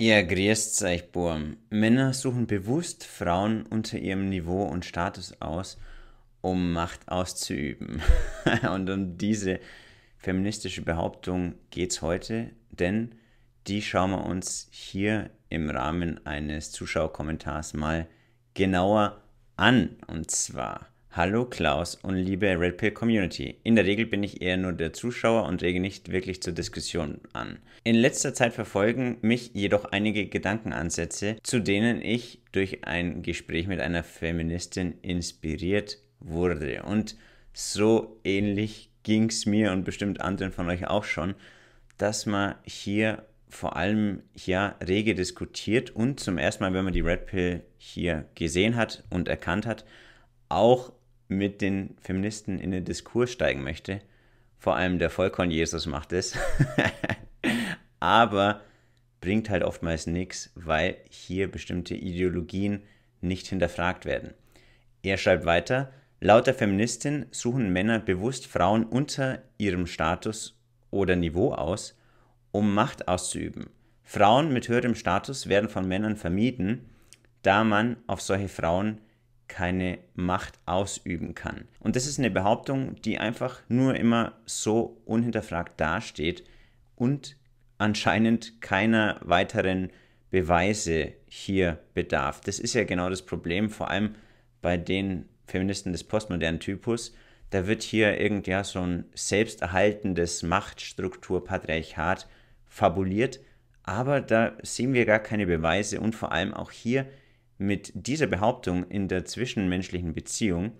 Ihr grüßt euch, Burm. Männer suchen bewusst Frauen unter ihrem Niveau und Status aus, um Macht auszuüben. und um diese feministische Behauptung geht's heute, denn die schauen wir uns hier im Rahmen eines Zuschauerkommentars mal genauer an. Und zwar Hallo Klaus und liebe Red Pill Community. In der Regel bin ich eher nur der Zuschauer und rege nicht wirklich zur Diskussion an. In letzter Zeit verfolgen mich jedoch einige Gedankenansätze, zu denen ich durch ein Gespräch mit einer Feministin inspiriert wurde. Und so ähnlich ging es mir und bestimmt anderen von euch auch schon, dass man hier vor allem ja rege diskutiert und zum ersten Mal, wenn man die Red Pill hier gesehen hat und erkannt hat, auch mit den Feministen in den Diskurs steigen möchte. Vor allem der Vollkorn Jesus macht es. Aber bringt halt oftmals nichts, weil hier bestimmte Ideologien nicht hinterfragt werden. Er schreibt weiter, laut der Feministin suchen Männer bewusst Frauen unter ihrem Status oder Niveau aus, um Macht auszuüben. Frauen mit höherem Status werden von Männern vermieden, da man auf solche Frauen keine Macht ausüben kann. Und das ist eine Behauptung, die einfach nur immer so unhinterfragt dasteht und anscheinend keiner weiteren Beweise hier bedarf. Das ist ja genau das Problem, vor allem bei den Feministen des postmodernen Typus. Da wird hier irgendwie so ein selbsterhaltendes Machtstrukturpatriarchat fabuliert, aber da sehen wir gar keine Beweise und vor allem auch hier mit dieser Behauptung in der zwischenmenschlichen Beziehung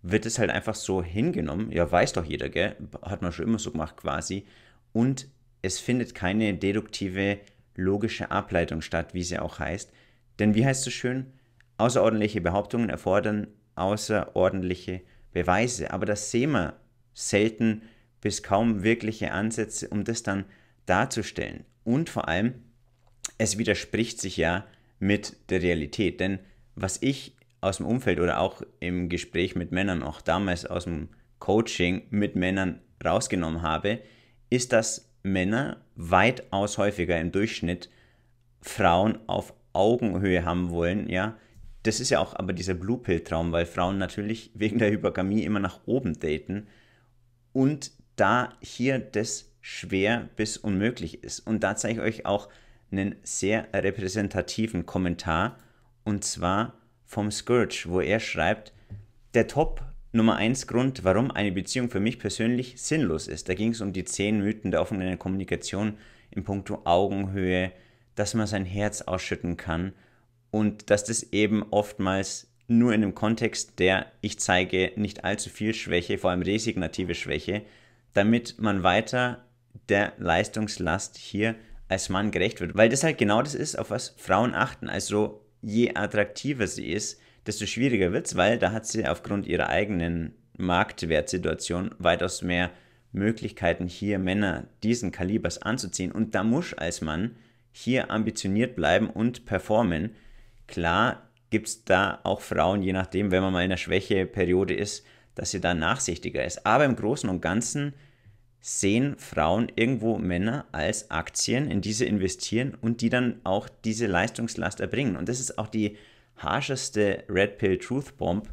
wird es halt einfach so hingenommen, ja, weiß doch jeder, gell? Hat man schon immer so gemacht quasi. Und es findet keine deduktive, logische Ableitung statt, wie sie auch heißt. Denn wie heißt es schön? Außerordentliche Behauptungen erfordern außerordentliche Beweise. Aber das sehen wir selten bis kaum wirkliche Ansätze, um das dann darzustellen. Und vor allem, es widerspricht sich ja mit der Realität. Denn was ich aus dem Umfeld oder auch im Gespräch mit Männern, auch damals aus dem Coaching mit Männern rausgenommen habe, ist, dass Männer weitaus häufiger im Durchschnitt Frauen auf Augenhöhe haben wollen, ja. Das ist ja auch aber dieser Blue Pill Traum, weil Frauen natürlich wegen der Hypergamie immer nach oben daten und da hier das schwer bis unmöglich ist. Und da zeige ich euch auch einen sehr repräsentativen Kommentar und zwar vom Scourge, wo er schreibt, der Top Nummer 1 Grund, warum eine Beziehung für mich persönlich sinnlos ist. Da ging es um die 10 Mythen der offenen Kommunikation in puncto Augenhöhe, dass man sein Herz ausschütten kann und dass das eben oftmals nur in dem Kontext der ich zeige nicht allzu viel Schwäche, vor allem resignative Schwäche, damit man weiter der Leistungslast hier als Mann gerecht wird. Weil das halt genau das ist, auf was Frauen achten. Also je attraktiver sie ist, desto schwieriger wird es, weil da hat sie aufgrund ihrer eigenen Marktwertsituation weitaus mehr Möglichkeiten, hier Männer diesen Kalibers anzuziehen. Und da muss als Mann hier ambitioniert bleiben und performen. Klar gibt es da auch Frauen, je nachdem, wenn man mal in einer Schwächeperiode ist, dass sie da nachsichtiger ist. Aber im Großen und Ganzen sehen Frauen irgendwo Männer als Aktien, in die sie investieren und die dann auch diese Leistungslast erbringen. Und das ist auch die harscheste Red Pill Truth Bomb,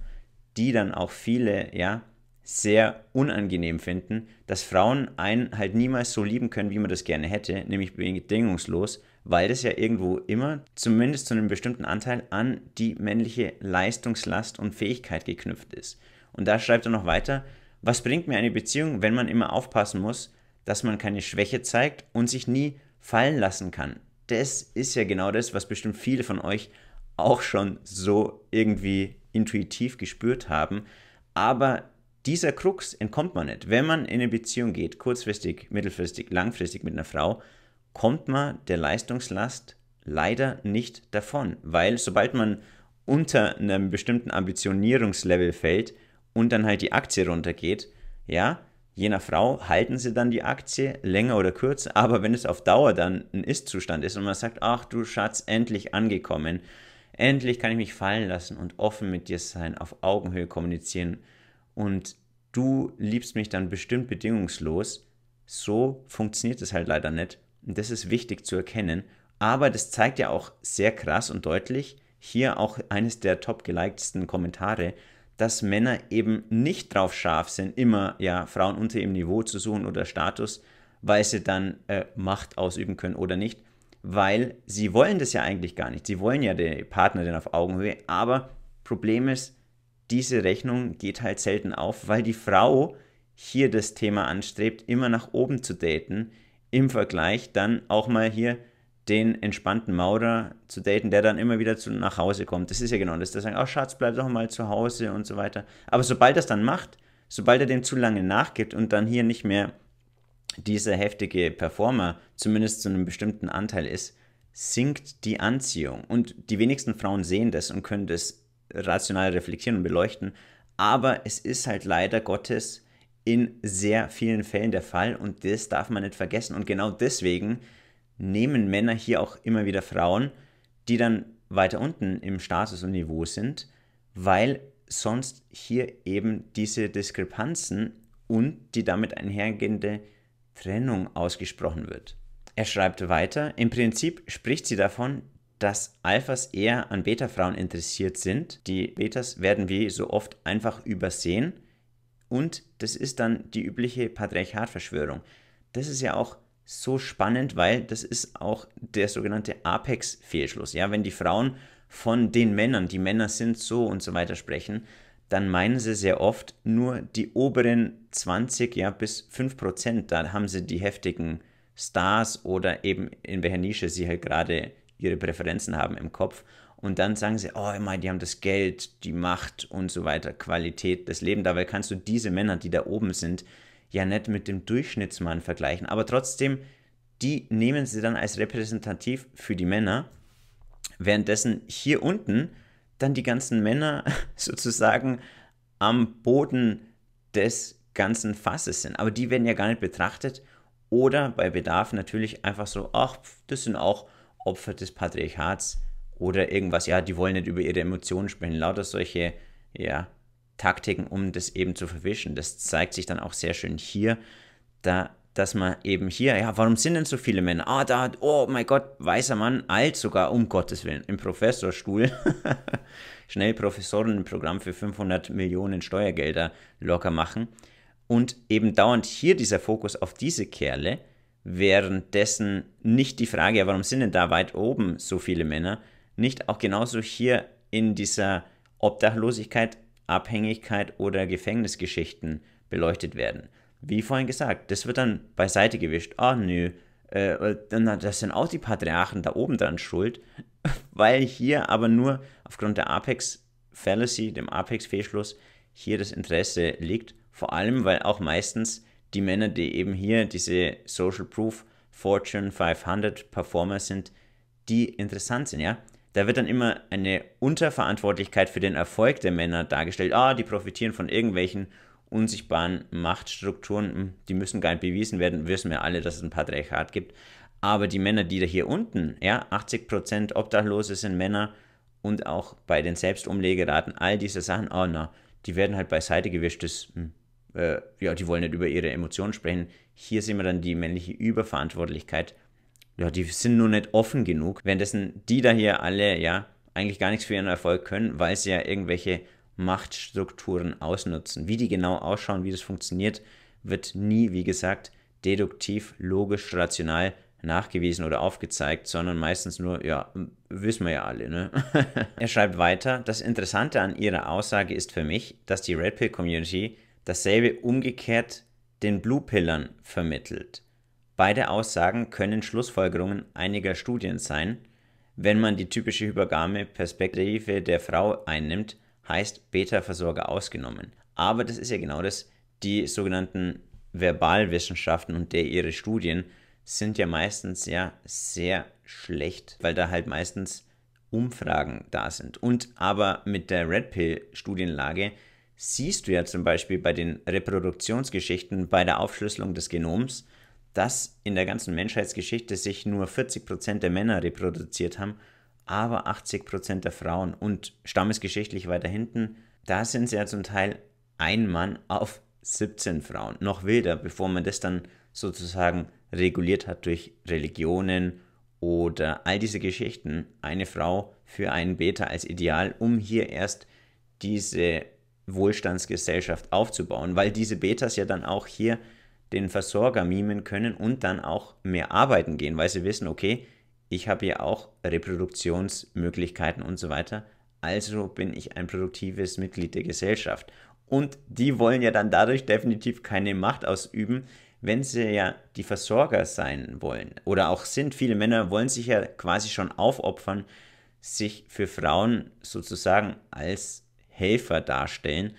die dann auch viele ja sehr unangenehm finden, dass Frauen einen halt niemals so lieben können, wie man das gerne hätte, nämlich bedingungslos, weil das ja irgendwo immer zumindest zu einem bestimmten Anteil an die männliche Leistungslast und Fähigkeit geknüpft ist. Und da schreibt er noch weiter, was bringt mir eine Beziehung, wenn man immer aufpassen muss, dass man keine Schwäche zeigt und sich nie fallen lassen kann? Das ist ja genau das, was bestimmt viele von euch auch schon so irgendwie intuitiv gespürt haben. Aber dieser Krux entkommt man nicht. Wenn man in eine Beziehung geht, kurzfristig, mittelfristig, langfristig mit einer Frau, kommt man der Leistungslast leider nicht davon. Weil sobald man unter einem bestimmten Ambitionierungslevel fällt, und dann halt die Aktie runtergeht, ja, je nach Frau halten sie dann die Aktie länger oder kürzer, aber wenn es auf Dauer dann ein Ist-Zustand ist und man sagt, ach du Schatz, endlich angekommen, endlich kann ich mich fallen lassen und offen mit dir sein, auf Augenhöhe kommunizieren und du liebst mich dann bestimmt bedingungslos, so funktioniert es halt leider nicht und das ist wichtig zu erkennen, aber das zeigt ja auch sehr krass und deutlich hier auch eines der top gelikedsten Kommentare, dass Männer eben nicht drauf scharf sind, immer ja Frauen unter ihrem Niveau zu suchen oder Status, weil sie dann äh, Macht ausüben können oder nicht, weil sie wollen das ja eigentlich gar nicht. Sie wollen ja die Partnerin auf Augenhöhe, aber Problem ist, diese Rechnung geht halt selten auf, weil die Frau hier das Thema anstrebt, immer nach oben zu daten, im Vergleich dann auch mal hier den entspannten Maurer zu daten, der dann immer wieder zu, nach Hause kommt. Das ist ja genau das, der sagt, oh Schatz, bleib doch mal zu Hause und so weiter. Aber sobald das dann macht, sobald er dem zu lange nachgibt und dann hier nicht mehr dieser heftige Performer zumindest zu einem bestimmten Anteil ist, sinkt die Anziehung. Und die wenigsten Frauen sehen das und können das rational reflektieren und beleuchten. Aber es ist halt leider Gottes in sehr vielen Fällen der Fall und das darf man nicht vergessen. Und genau deswegen nehmen Männer hier auch immer wieder Frauen, die dann weiter unten im Status und Niveau sind, weil sonst hier eben diese Diskrepanzen und die damit einhergehende Trennung ausgesprochen wird. Er schreibt weiter, im Prinzip spricht sie davon, dass Alphas eher an Beta-Frauen interessiert sind. Die Betas werden wie so oft einfach übersehen und das ist dann die übliche Patriarchatverschwörung. Das ist ja auch so spannend, weil das ist auch der sogenannte Apex-Fehlschluss. Ja, wenn die Frauen von den Männern, die Männer sind so und so weiter sprechen, dann meinen sie sehr oft nur die oberen 20 ja, bis 5 Prozent. Da haben sie die heftigen Stars oder eben in welcher Nische sie halt gerade ihre Präferenzen haben im Kopf. Und dann sagen sie, oh immer, die haben das Geld, die Macht und so weiter, Qualität, das Leben. Dabei kannst du diese Männer, die da oben sind, ja nicht mit dem Durchschnittsmann vergleichen, aber trotzdem, die nehmen sie dann als repräsentativ für die Männer, währenddessen hier unten dann die ganzen Männer sozusagen am Boden des ganzen Fasses sind. Aber die werden ja gar nicht betrachtet oder bei Bedarf natürlich einfach so, ach, das sind auch Opfer des Patriarchats oder irgendwas, ja, die wollen nicht über ihre Emotionen sprechen, lauter solche, ja, Taktiken, um das eben zu verwischen. Das zeigt sich dann auch sehr schön hier, da, dass man eben hier, ja, warum sind denn so viele Männer? Ah, da, oh mein Gott, weißer Mann, alt sogar, um Gottes Willen, im Professorstuhl. Schnell Professorenprogramm für 500 Millionen Steuergelder locker machen. Und eben dauernd hier dieser Fokus auf diese Kerle, währenddessen nicht die Frage, ja, warum sind denn da weit oben so viele Männer, nicht auch genauso hier in dieser Obdachlosigkeit Abhängigkeit oder Gefängnisgeschichten beleuchtet werden. Wie vorhin gesagt, das wird dann beiseite gewischt. Oh nö, äh, das sind auch die Patriarchen da oben dran schuld, weil hier aber nur aufgrund der Apex Fallacy, dem Apex Fehlschluss, hier das Interesse liegt. Vor allem, weil auch meistens die Männer, die eben hier diese Social Proof Fortune 500 Performer sind, die interessant sind, ja. Da wird dann immer eine Unterverantwortlichkeit für den Erfolg der Männer dargestellt. Ah, die profitieren von irgendwelchen unsichtbaren Machtstrukturen, hm, die müssen gar nicht bewiesen werden, wissen wir alle, dass es ein Patriarchat gibt. Aber die Männer, die da hier unten, ja, 80% Obdachlose sind Männer und auch bei den Selbstumlegeraten, all diese Sachen, oh na, die werden halt beiseite gewischt, das, hm, äh, ja, die wollen nicht über ihre Emotionen sprechen. Hier sehen wir dann die männliche Überverantwortlichkeit ja, die sind nur nicht offen genug. Währenddessen die da hier alle, ja, eigentlich gar nichts für ihren Erfolg können, weil sie ja irgendwelche Machtstrukturen ausnutzen. Wie die genau ausschauen, wie das funktioniert, wird nie, wie gesagt, deduktiv, logisch, rational nachgewiesen oder aufgezeigt, sondern meistens nur, ja, wissen wir ja alle. Ne? er schreibt weiter, das Interessante an ihrer Aussage ist für mich, dass die Red Pill Community dasselbe umgekehrt den Blue Pillern vermittelt. Beide Aussagen können Schlussfolgerungen einiger Studien sein. Wenn man die typische Hypergame-Perspektive der Frau einnimmt, heißt Beta-Versorger ausgenommen. Aber das ist ja genau das, die sogenannten Verbalwissenschaften und der ihre Studien sind ja meistens ja sehr schlecht, weil da halt meistens Umfragen da sind. Und aber mit der Red Pill Studienlage siehst du ja zum Beispiel bei den Reproduktionsgeschichten, bei der Aufschlüsselung des Genoms, dass in der ganzen Menschheitsgeschichte sich nur 40% der Männer reproduziert haben, aber 80% der Frauen und stammesgeschichtlich weiter hinten, da sind sie ja zum Teil ein Mann auf 17 Frauen. Noch wilder, bevor man das dann sozusagen reguliert hat durch Religionen oder all diese Geschichten. Eine Frau für einen Beta als Ideal, um hier erst diese Wohlstandsgesellschaft aufzubauen, weil diese Betas ja dann auch hier den Versorger mimen können und dann auch mehr arbeiten gehen, weil sie wissen, okay, ich habe ja auch Reproduktionsmöglichkeiten und so weiter. Also bin ich ein produktives Mitglied der Gesellschaft. Und die wollen ja dann dadurch definitiv keine Macht ausüben, wenn sie ja die Versorger sein wollen oder auch sind. Viele Männer wollen sich ja quasi schon aufopfern, sich für Frauen sozusagen als Helfer darstellen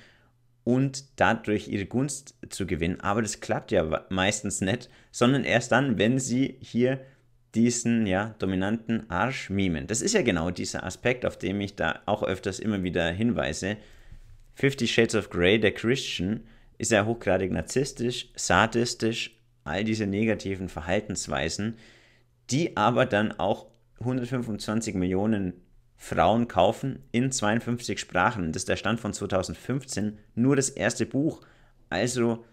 und dadurch ihre Gunst zu gewinnen. Aber das klappt ja meistens nicht, sondern erst dann, wenn sie hier diesen ja, dominanten Arsch mimen. Das ist ja genau dieser Aspekt, auf den ich da auch öfters immer wieder hinweise. Fifty Shades of Grey, der Christian, ist ja hochgradig narzisstisch, sadistisch, all diese negativen Verhaltensweisen, die aber dann auch 125 Millionen Frauen kaufen in 52 Sprachen. Das ist der Stand von 2015, nur das erste Buch. Also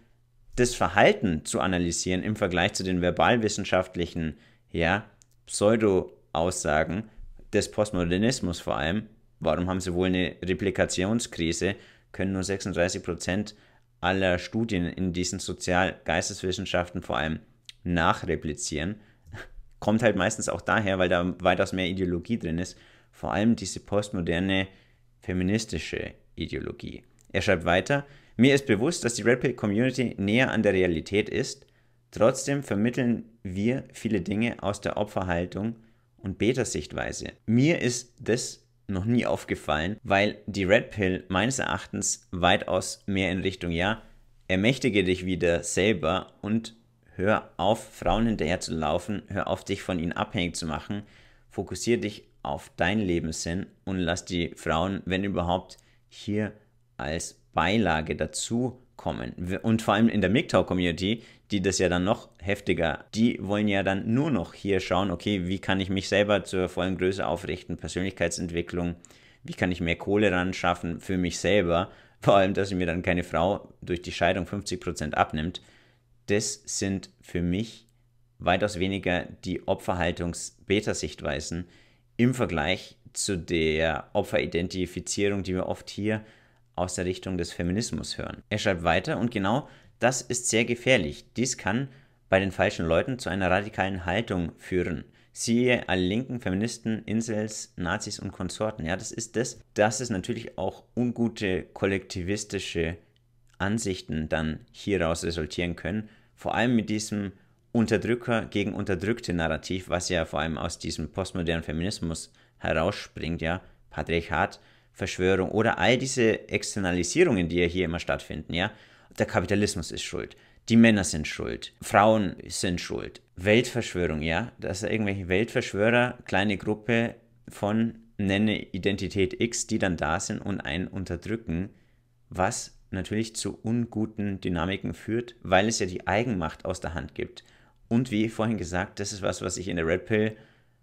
das Verhalten zu analysieren im Vergleich zu den verbalwissenschaftlichen ja, Pseudo-Aussagen des Postmodernismus vor allem. Warum haben sie wohl eine Replikationskrise? Können nur 36% aller Studien in diesen Sozial-Geisteswissenschaften vor allem nachreplizieren. Kommt halt meistens auch daher, weil da weitaus mehr Ideologie drin ist vor allem diese postmoderne feministische Ideologie. Er schreibt weiter, mir ist bewusst, dass die Red Pill Community näher an der Realität ist, trotzdem vermitteln wir viele Dinge aus der Opferhaltung und Beta-Sichtweise. Mir ist das noch nie aufgefallen, weil die Red Pill meines Erachtens weitaus mehr in Richtung, ja, ermächtige dich wieder selber und hör auf, Frauen hinterher zu laufen, hör auf, dich von ihnen abhängig zu machen, fokussiere dich auf dein Leben sind und lass die Frauen, wenn überhaupt, hier als Beilage dazu kommen. Und vor allem in der MGTOW-Community, die das ja dann noch heftiger, die wollen ja dann nur noch hier schauen, okay, wie kann ich mich selber zur vollen Größe aufrichten, Persönlichkeitsentwicklung, wie kann ich mehr Kohle ran schaffen für mich selber, vor allem, dass mir dann keine Frau durch die Scheidung 50% abnimmt. Das sind für mich weitaus weniger die Opferhaltungs-Beta-Sichtweisen, im Vergleich zu der Opferidentifizierung, die wir oft hier aus der Richtung des Feminismus hören. Er schreibt weiter und genau das ist sehr gefährlich. Dies kann bei den falschen Leuten zu einer radikalen Haltung führen. Siehe alle linken Feministen, Insels, Nazis und Konsorten. Ja, das ist das, dass es natürlich auch ungute kollektivistische Ansichten dann hieraus resultieren können. Vor allem mit diesem Unterdrücker gegen Unterdrückte Narrativ, was ja vor allem aus diesem postmodernen Feminismus herausspringt, ja, Patriarchat, Verschwörung oder all diese Externalisierungen, die ja hier immer stattfinden, ja, der Kapitalismus ist schuld, die Männer sind schuld, Frauen sind schuld, Weltverschwörung, ja, dass irgendwelche Weltverschwörer, kleine Gruppe von nenne Identität X, die dann da sind und einen unterdrücken, was natürlich zu unguten Dynamiken führt, weil es ja die Eigenmacht aus der Hand gibt. Und wie vorhin gesagt, das ist was, was ich in der Red Pill,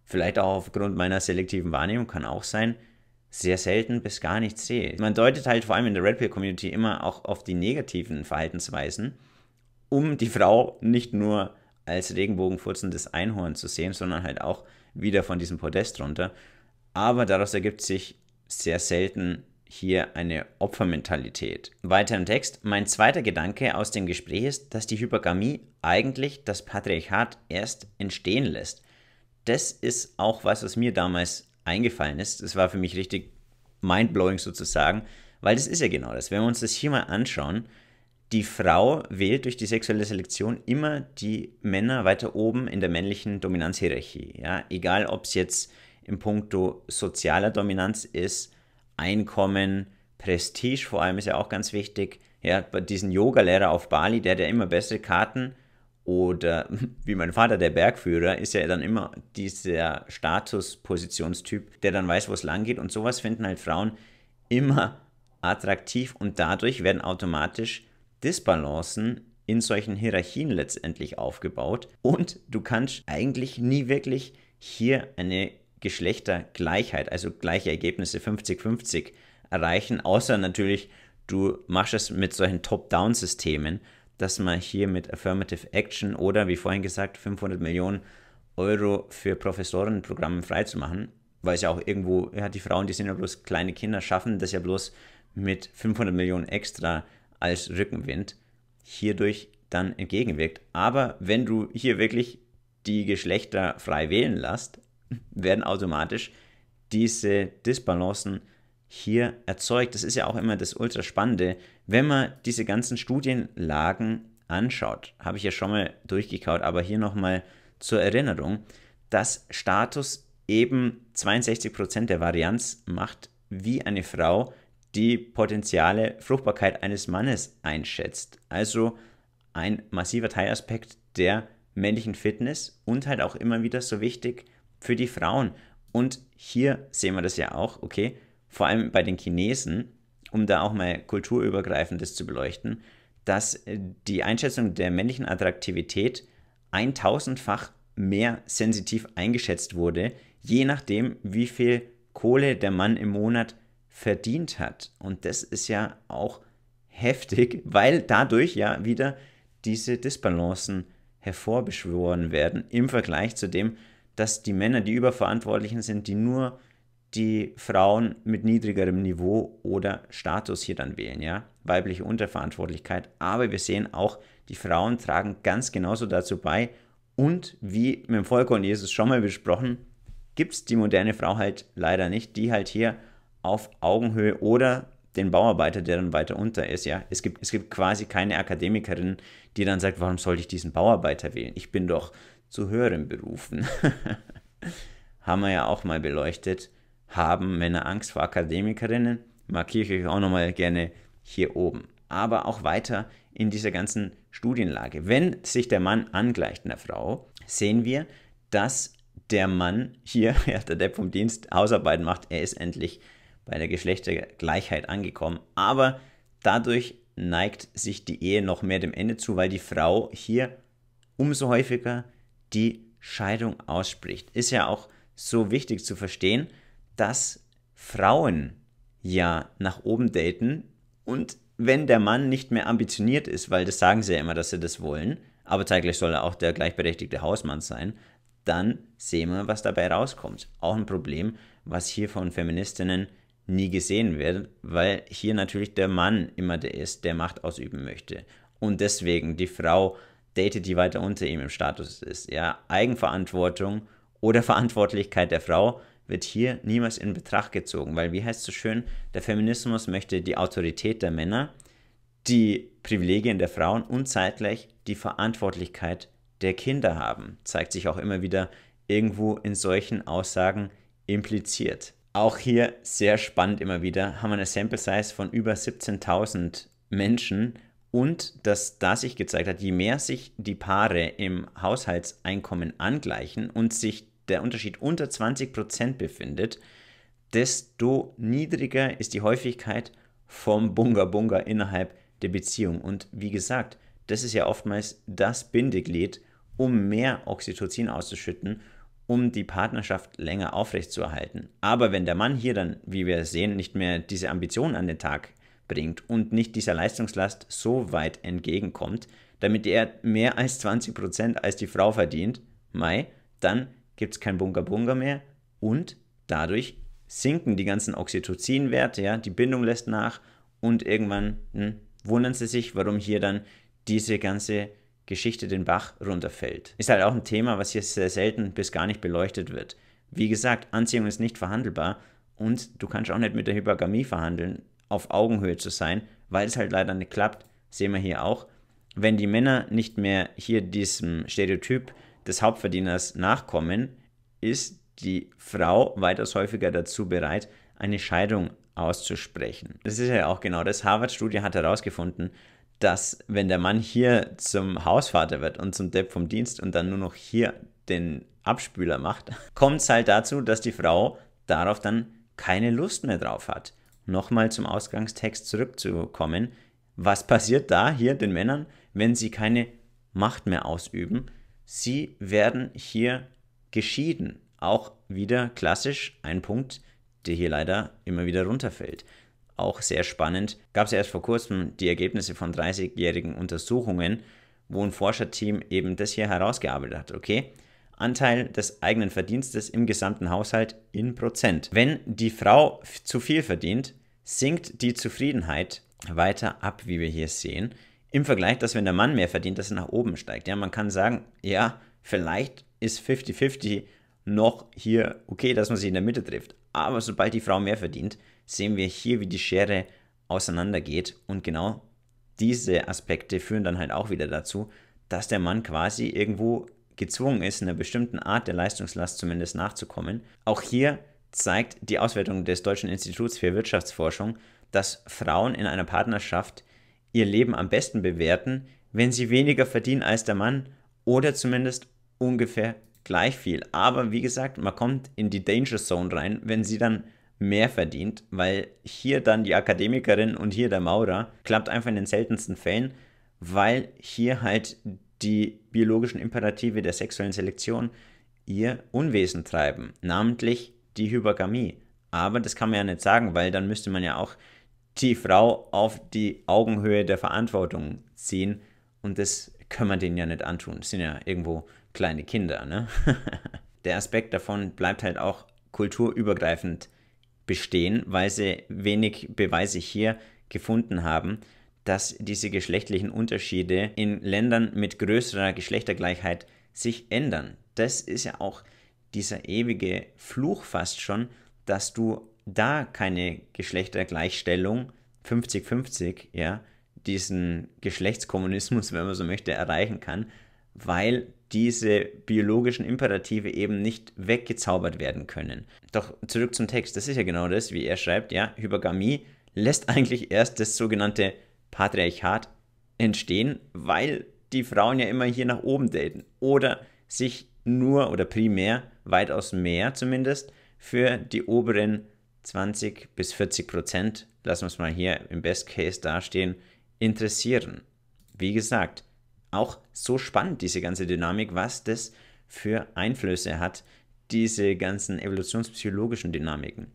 vielleicht auch aufgrund meiner selektiven Wahrnehmung, kann auch sein, sehr selten bis gar nicht sehe. Man deutet halt vor allem in der Red Pill Community immer auch auf die negativen Verhaltensweisen, um die Frau nicht nur als regenbogenfurzendes Einhorn zu sehen, sondern halt auch wieder von diesem Podest runter. Aber daraus ergibt sich sehr selten hier eine Opfermentalität. Weiter im Text. Mein zweiter Gedanke aus dem Gespräch ist, dass die Hypergamie eigentlich das Patriarchat erst entstehen lässt. Das ist auch was, was mir damals eingefallen ist. Das war für mich richtig mindblowing sozusagen, weil das ist ja genau das. Wenn wir uns das hier mal anschauen, die Frau wählt durch die sexuelle Selektion immer die Männer weiter oben in der männlichen Dominanzhierarchie. Ja? Egal, ob es jetzt im Punkto sozialer Dominanz ist, Einkommen, Prestige vor allem ist ja auch ganz wichtig. Ja, diesen Yogalehrer auf Bali, der hat ja immer bessere Karten. Oder wie mein Vater, der Bergführer, ist ja dann immer dieser Statuspositionstyp, der dann weiß, wo es lang geht. Und sowas finden halt Frauen immer attraktiv und dadurch werden automatisch Disbalancen in solchen Hierarchien letztendlich aufgebaut. Und du kannst eigentlich nie wirklich hier eine Geschlechtergleichheit, also gleiche Ergebnisse 50-50 erreichen, außer natürlich, du machst es mit solchen Top-Down-Systemen, dass man hier mit Affirmative Action oder, wie vorhin gesagt, 500 Millionen Euro für Professorenprogramme freizumachen, weil es ja auch irgendwo, ja, die Frauen, die sind ja bloß kleine Kinder, schaffen das ja bloß mit 500 Millionen extra als Rückenwind hierdurch dann entgegenwirkt. Aber wenn du hier wirklich die Geschlechter frei wählen lässt, werden automatisch diese Disbalancen hier erzeugt. Das ist ja auch immer das ultra spannende, wenn man diese ganzen Studienlagen anschaut. Habe ich ja schon mal durchgekaut, aber hier nochmal zur Erinnerung, dass Status eben 62% der Varianz macht, wie eine Frau die potenzielle Fruchtbarkeit eines Mannes einschätzt. Also ein massiver Teilaspekt der männlichen Fitness und halt auch immer wieder so wichtig, für die Frauen. Und hier sehen wir das ja auch, okay, vor allem bei den Chinesen, um da auch mal kulturübergreifendes zu beleuchten, dass äh, die Einschätzung der männlichen Attraktivität 1000fach mehr sensitiv eingeschätzt wurde, je nachdem, wie viel Kohle der Mann im Monat verdient hat. Und das ist ja auch heftig, weil dadurch ja wieder diese Disbalancen hervorbeschworen werden im Vergleich zu dem, dass die Männer die Überverantwortlichen sind, die nur die Frauen mit niedrigerem Niveau oder Status hier dann wählen, ja, weibliche Unterverantwortlichkeit. Aber wir sehen auch, die Frauen tragen ganz genauso dazu bei. Und wie mit dem Volker und Jesus schon mal besprochen, gibt es die moderne Frau halt leider nicht, die halt hier auf Augenhöhe oder den Bauarbeiter, der dann weiter unter ist, ja. Es gibt, es gibt quasi keine Akademikerin, die dann sagt, warum sollte ich diesen Bauarbeiter wählen? Ich bin doch zu höheren Berufen. haben wir ja auch mal beleuchtet. Haben Männer Angst vor Akademikerinnen? Markiere ich euch auch nochmal gerne hier oben. Aber auch weiter in dieser ganzen Studienlage. Wenn sich der Mann angleicht einer Frau, sehen wir, dass der Mann hier, ja, der Depp vom Dienst, Hausarbeit macht. Er ist endlich bei der Geschlechtergleichheit angekommen. Aber dadurch neigt sich die Ehe noch mehr dem Ende zu, weil die Frau hier umso häufiger die Scheidung ausspricht. Ist ja auch so wichtig zu verstehen, dass Frauen ja nach oben daten und wenn der Mann nicht mehr ambitioniert ist, weil das sagen sie ja immer, dass sie das wollen, aber zeitgleich soll er auch der gleichberechtigte Hausmann sein, dann sehen wir, was dabei rauskommt. Auch ein Problem, was hier von Feministinnen nie gesehen wird, weil hier natürlich der Mann immer der ist, der Macht ausüben möchte. Und deswegen die Frau datet, die weiter unter ihm im Status ist. Ja, Eigenverantwortung oder Verantwortlichkeit der Frau wird hier niemals in Betracht gezogen, weil wie heißt es so schön, der Feminismus möchte die Autorität der Männer, die Privilegien der Frauen und zeitgleich die Verantwortlichkeit der Kinder haben. Zeigt sich auch immer wieder irgendwo in solchen Aussagen impliziert. Auch hier sehr spannend immer wieder haben wir eine Sample Size von über 17.000 Menschen, und dass da sich gezeigt hat, je mehr sich die Paare im Haushaltseinkommen angleichen und sich der Unterschied unter 20% befindet, desto niedriger ist die Häufigkeit vom Bunga Bunga innerhalb der Beziehung. Und wie gesagt, das ist ja oftmals das Bindeglied, um mehr Oxytocin auszuschütten, um die Partnerschaft länger aufrechtzuerhalten. Aber wenn der Mann hier dann, wie wir sehen, nicht mehr diese Ambitionen an den Tag bringt und nicht dieser Leistungslast so weit entgegenkommt, damit er mehr als 20% als die Frau verdient, Mai, dann gibt es kein Bunga Bunga mehr und dadurch sinken die ganzen Oxytocin-Werte, ja, die Bindung lässt nach und irgendwann hm, wundern sie sich, warum hier dann diese ganze Geschichte den Bach runterfällt. Ist halt auch ein Thema, was hier sehr selten bis gar nicht beleuchtet wird. Wie gesagt, Anziehung ist nicht verhandelbar und du kannst auch nicht mit der Hypergamie verhandeln auf Augenhöhe zu sein, weil es halt leider nicht klappt, sehen wir hier auch. Wenn die Männer nicht mehr hier diesem Stereotyp des Hauptverdieners nachkommen, ist die Frau weitaus häufiger dazu bereit, eine Scheidung auszusprechen. Das ist ja auch genau das. Harvard-Studie hat herausgefunden, dass wenn der Mann hier zum Hausvater wird und zum Depp vom Dienst und dann nur noch hier den Abspüler macht, kommt es halt dazu, dass die Frau darauf dann keine Lust mehr drauf hat nochmal zum Ausgangstext zurückzukommen, was passiert da hier den Männern, wenn sie keine Macht mehr ausüben? Sie werden hier geschieden. Auch wieder klassisch ein Punkt, der hier leider immer wieder runterfällt. Auch sehr spannend, gab es erst vor kurzem die Ergebnisse von 30-jährigen Untersuchungen, wo ein Forscherteam eben das hier herausgearbeitet hat. Okay, Anteil des eigenen Verdienstes im gesamten Haushalt in Prozent. Wenn die Frau zu viel verdient, sinkt die Zufriedenheit weiter ab, wie wir hier sehen. Im Vergleich, dass wenn der Mann mehr verdient, dass er nach oben steigt. Ja, man kann sagen, ja, vielleicht ist 50-50 noch hier okay, dass man sich in der Mitte trifft. Aber sobald die Frau mehr verdient, sehen wir hier, wie die Schere auseinandergeht. Und genau diese Aspekte führen dann halt auch wieder dazu, dass der Mann quasi irgendwo gezwungen ist, einer bestimmten Art der Leistungslast zumindest nachzukommen. Auch hier zeigt die Auswertung des Deutschen Instituts für Wirtschaftsforschung, dass Frauen in einer Partnerschaft ihr Leben am besten bewerten, wenn sie weniger verdienen als der Mann oder zumindest ungefähr gleich viel. Aber wie gesagt, man kommt in die Danger Zone rein, wenn sie dann mehr verdient, weil hier dann die Akademikerin und hier der Maurer klappt einfach in den seltensten Fällen, weil hier halt die biologischen Imperative der sexuellen Selektion ihr Unwesen treiben, namentlich die Hypergamie. Aber das kann man ja nicht sagen, weil dann müsste man ja auch die Frau auf die Augenhöhe der Verantwortung ziehen und das können wir denen ja nicht antun. Das sind ja irgendwo kleine Kinder. Ne? der Aspekt davon bleibt halt auch kulturübergreifend bestehen, weil sie wenig Beweise hier gefunden haben dass diese geschlechtlichen Unterschiede in Ländern mit größerer Geschlechtergleichheit sich ändern. Das ist ja auch dieser ewige Fluch fast schon, dass du da keine Geschlechtergleichstellung 50-50, ja, diesen Geschlechtskommunismus, wenn man so möchte, erreichen kann, weil diese biologischen Imperative eben nicht weggezaubert werden können. Doch zurück zum Text, das ist ja genau das, wie er schreibt, ja, Hypergamie lässt eigentlich erst das sogenannte Patriarchat entstehen, weil die Frauen ja immer hier nach oben daten oder sich nur oder primär weitaus mehr zumindest für die oberen 20 bis 40 Prozent, lassen wir es mal hier im Best Case dastehen, interessieren. Wie gesagt, auch so spannend diese ganze Dynamik, was das für Einflüsse hat, diese ganzen evolutionspsychologischen Dynamiken.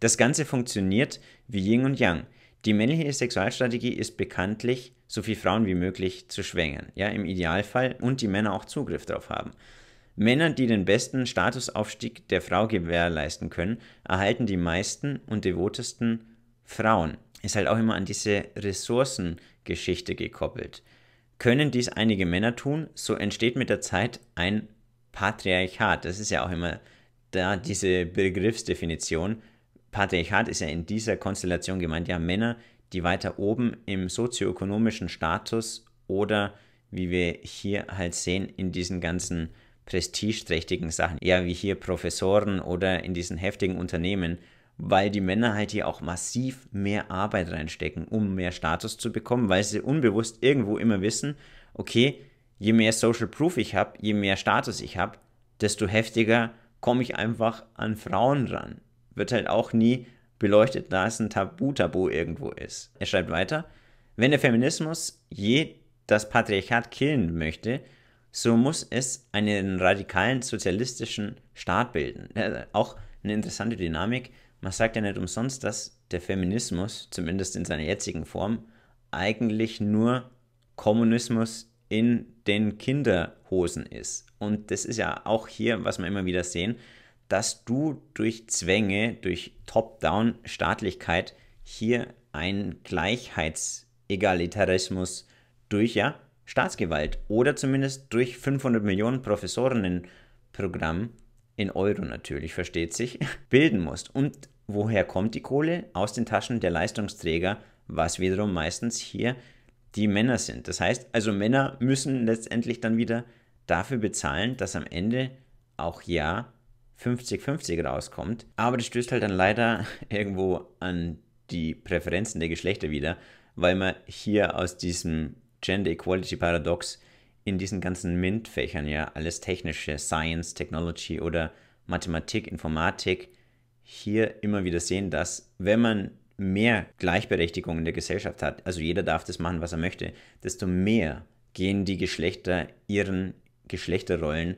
Das Ganze funktioniert wie Yin und Yang. Die männliche Sexualstrategie ist bekanntlich, so viele Frauen wie möglich zu schwängern, ja, im Idealfall und die Männer auch Zugriff darauf haben. Männer, die den besten Statusaufstieg der Frau gewährleisten können, erhalten die meisten und devotesten Frauen. Ist halt auch immer an diese Ressourcengeschichte gekoppelt. Können dies einige Männer tun, so entsteht mit der Zeit ein Patriarchat. Das ist ja auch immer da diese Begriffsdefinition Patriarchat ist ja in dieser Konstellation gemeint, ja Männer, die weiter oben im sozioökonomischen Status oder wie wir hier halt sehen in diesen ganzen prestigeträchtigen Sachen, eher wie hier Professoren oder in diesen heftigen Unternehmen, weil die Männer halt hier auch massiv mehr Arbeit reinstecken, um mehr Status zu bekommen, weil sie unbewusst irgendwo immer wissen, okay, je mehr Social Proof ich habe, je mehr Status ich habe, desto heftiger komme ich einfach an Frauen ran wird halt auch nie beleuchtet, da es ein Tabu-Tabu irgendwo ist. Er schreibt weiter, wenn der Feminismus je das Patriarchat killen möchte, so muss es einen radikalen sozialistischen Staat bilden. Also auch eine interessante Dynamik. Man sagt ja nicht umsonst, dass der Feminismus, zumindest in seiner jetzigen Form, eigentlich nur Kommunismus in den Kinderhosen ist. Und das ist ja auch hier, was wir immer wieder sehen, dass du durch Zwänge, durch Top-Down-Staatlichkeit hier einen Gleichheitsegalitarismus durch ja, Staatsgewalt oder zumindest durch 500 Millionen Professorinnenprogramm in Euro natürlich, versteht sich, bilden musst. Und woher kommt die Kohle? Aus den Taschen der Leistungsträger, was wiederum meistens hier die Männer sind. Das heißt, also Männer müssen letztendlich dann wieder dafür bezahlen, dass am Ende auch ja 50-50 rauskommt. Aber das stößt halt dann leider irgendwo an die Präferenzen der Geschlechter wieder, weil man hier aus diesem Gender Equality Paradox in diesen ganzen MINT-Fächern ja alles technische, Science, Technology oder Mathematik, Informatik, hier immer wieder sehen, dass wenn man mehr Gleichberechtigung in der Gesellschaft hat, also jeder darf das machen, was er möchte, desto mehr gehen die Geschlechter ihren Geschlechterrollen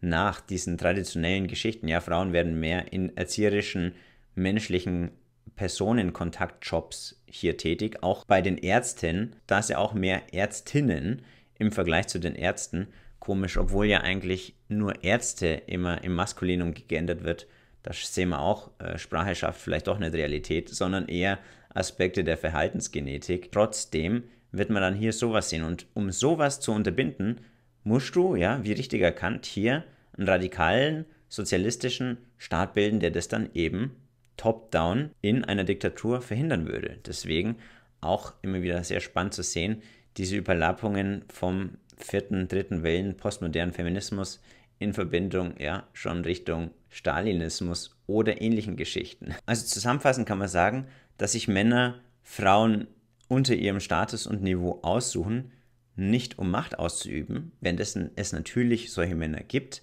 nach diesen traditionellen Geschichten. Ja, Frauen werden mehr in erzieherischen, menschlichen Personenkontaktjobs hier tätig, auch bei den Ärztinnen, da es ja auch mehr Ärztinnen im Vergleich zu den Ärzten. Komisch, obwohl ja eigentlich nur Ärzte immer im Maskulinum geändert wird. Da sehen wir auch, äh, Sprache schafft vielleicht doch nicht Realität, sondern eher Aspekte der Verhaltensgenetik. Trotzdem wird man dann hier sowas sehen. Und um sowas zu unterbinden, musst du, ja, wie richtig erkannt, hier einen radikalen sozialistischen Staat bilden, der das dann eben top-down in einer Diktatur verhindern würde. Deswegen auch immer wieder sehr spannend zu sehen, diese Überlappungen vom vierten, dritten Wellen postmodernen Feminismus in Verbindung, ja, schon Richtung Stalinismus oder ähnlichen Geschichten. Also zusammenfassend kann man sagen, dass sich Männer Frauen unter ihrem Status und Niveau aussuchen, nicht um Macht auszuüben, währenddessen es natürlich solche Männer gibt,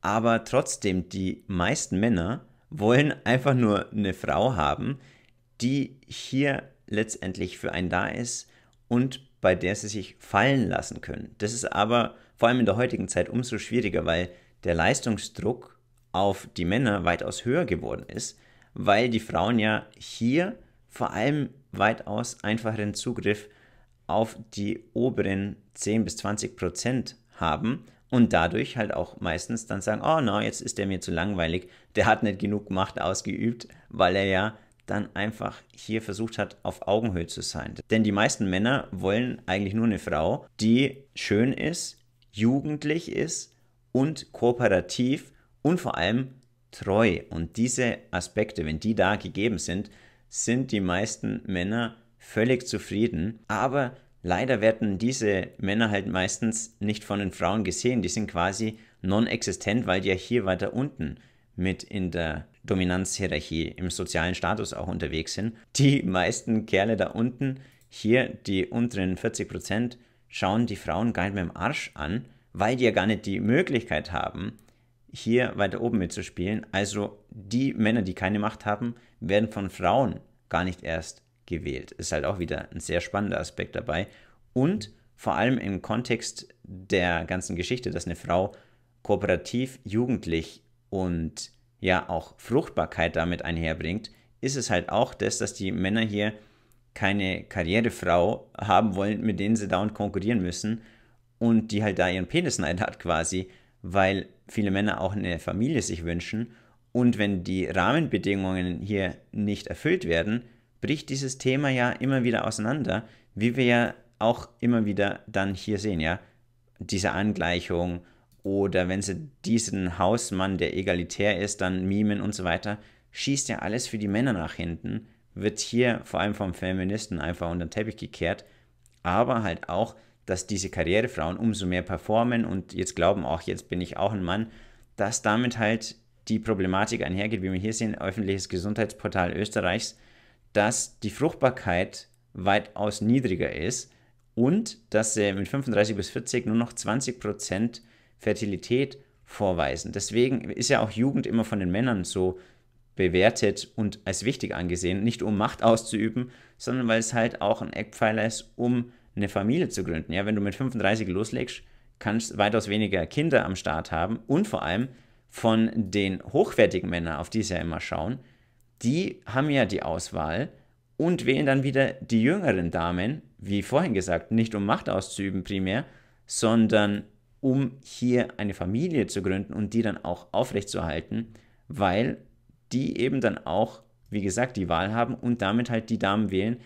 aber trotzdem die meisten Männer wollen einfach nur eine Frau haben, die hier letztendlich für einen da ist und bei der sie sich fallen lassen können. Das ist aber vor allem in der heutigen Zeit umso schwieriger, weil der Leistungsdruck auf die Männer weitaus höher geworden ist, weil die Frauen ja hier vor allem weitaus einfacheren Zugriff auf die oberen 10 bis 20 Prozent haben und dadurch halt auch meistens dann sagen, oh no, jetzt ist der mir zu langweilig, der hat nicht genug Macht ausgeübt, weil er ja dann einfach hier versucht hat, auf Augenhöhe zu sein. Denn die meisten Männer wollen eigentlich nur eine Frau, die schön ist, jugendlich ist und kooperativ und vor allem treu. Und diese Aspekte, wenn die da gegeben sind, sind die meisten Männer völlig zufrieden. Aber leider werden diese Männer halt meistens nicht von den Frauen gesehen. Die sind quasi non-existent, weil die ja hier weiter unten mit in der Dominanzhierarchie, im sozialen Status auch unterwegs sind. Die meisten Kerle da unten, hier die unteren 40 Prozent, schauen die Frauen gar nicht mehr im Arsch an, weil die ja gar nicht die Möglichkeit haben, hier weiter oben mitzuspielen. Also die Männer, die keine Macht haben, werden von Frauen gar nicht erst gewählt. Ist halt auch wieder ein sehr spannender Aspekt dabei. Und vor allem im Kontext der ganzen Geschichte, dass eine Frau kooperativ, jugendlich und ja auch Fruchtbarkeit damit einherbringt, ist es halt auch das, dass die Männer hier keine Karrierefrau haben wollen, mit denen sie dauernd konkurrieren müssen und die halt da ihren Penisneid hat quasi, weil viele Männer auch eine Familie sich wünschen und wenn die Rahmenbedingungen hier nicht erfüllt werden, bricht dieses Thema ja immer wieder auseinander, wie wir ja auch immer wieder dann hier sehen, ja. Diese Angleichung oder wenn sie diesen Hausmann, der egalitär ist, dann mimen und so weiter, schießt ja alles für die Männer nach hinten, wird hier vor allem vom Feministen einfach unter den Teppich gekehrt, aber halt auch, dass diese Karrierefrauen umso mehr performen und jetzt glauben, auch jetzt bin ich auch ein Mann, dass damit halt die Problematik einhergeht, wie wir hier sehen, öffentliches Gesundheitsportal Österreichs, dass die Fruchtbarkeit weitaus niedriger ist und dass sie mit 35 bis 40 nur noch 20% Prozent Fertilität vorweisen. Deswegen ist ja auch Jugend immer von den Männern so bewertet und als wichtig angesehen, nicht um Macht auszuüben, sondern weil es halt auch ein Eckpfeiler ist, um eine Familie zu gründen. Ja, wenn du mit 35 loslegst, kannst weitaus weniger Kinder am Start haben und vor allem von den hochwertigen Männern, auf die sie ja immer schauen, die haben ja die Auswahl und wählen dann wieder die jüngeren Damen, wie vorhin gesagt, nicht um Macht auszuüben primär, sondern um hier eine Familie zu gründen und die dann auch aufrechtzuerhalten, weil die eben dann auch, wie gesagt, die Wahl haben und damit halt die Damen wählen,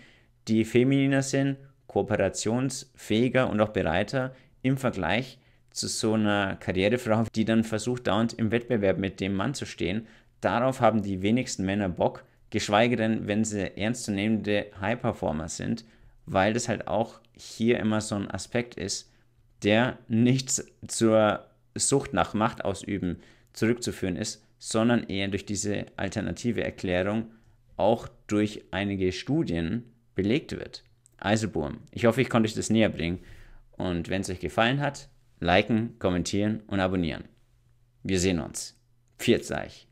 die femininer sind, kooperationsfähiger und auch bereiter im Vergleich zu so einer Karrierefrau, die dann versucht, dauernd im Wettbewerb mit dem Mann zu stehen Darauf haben die wenigsten Männer Bock, geschweige denn, wenn sie ernstzunehmende High-Performer sind, weil das halt auch hier immer so ein Aspekt ist, der nichts zur Sucht nach Macht ausüben zurückzuführen ist, sondern eher durch diese alternative Erklärung auch durch einige Studien belegt wird. Also Boom, ich hoffe, ich konnte euch das näher bringen. Und wenn es euch gefallen hat, liken, kommentieren und abonnieren. Wir sehen uns. Pfiat euch.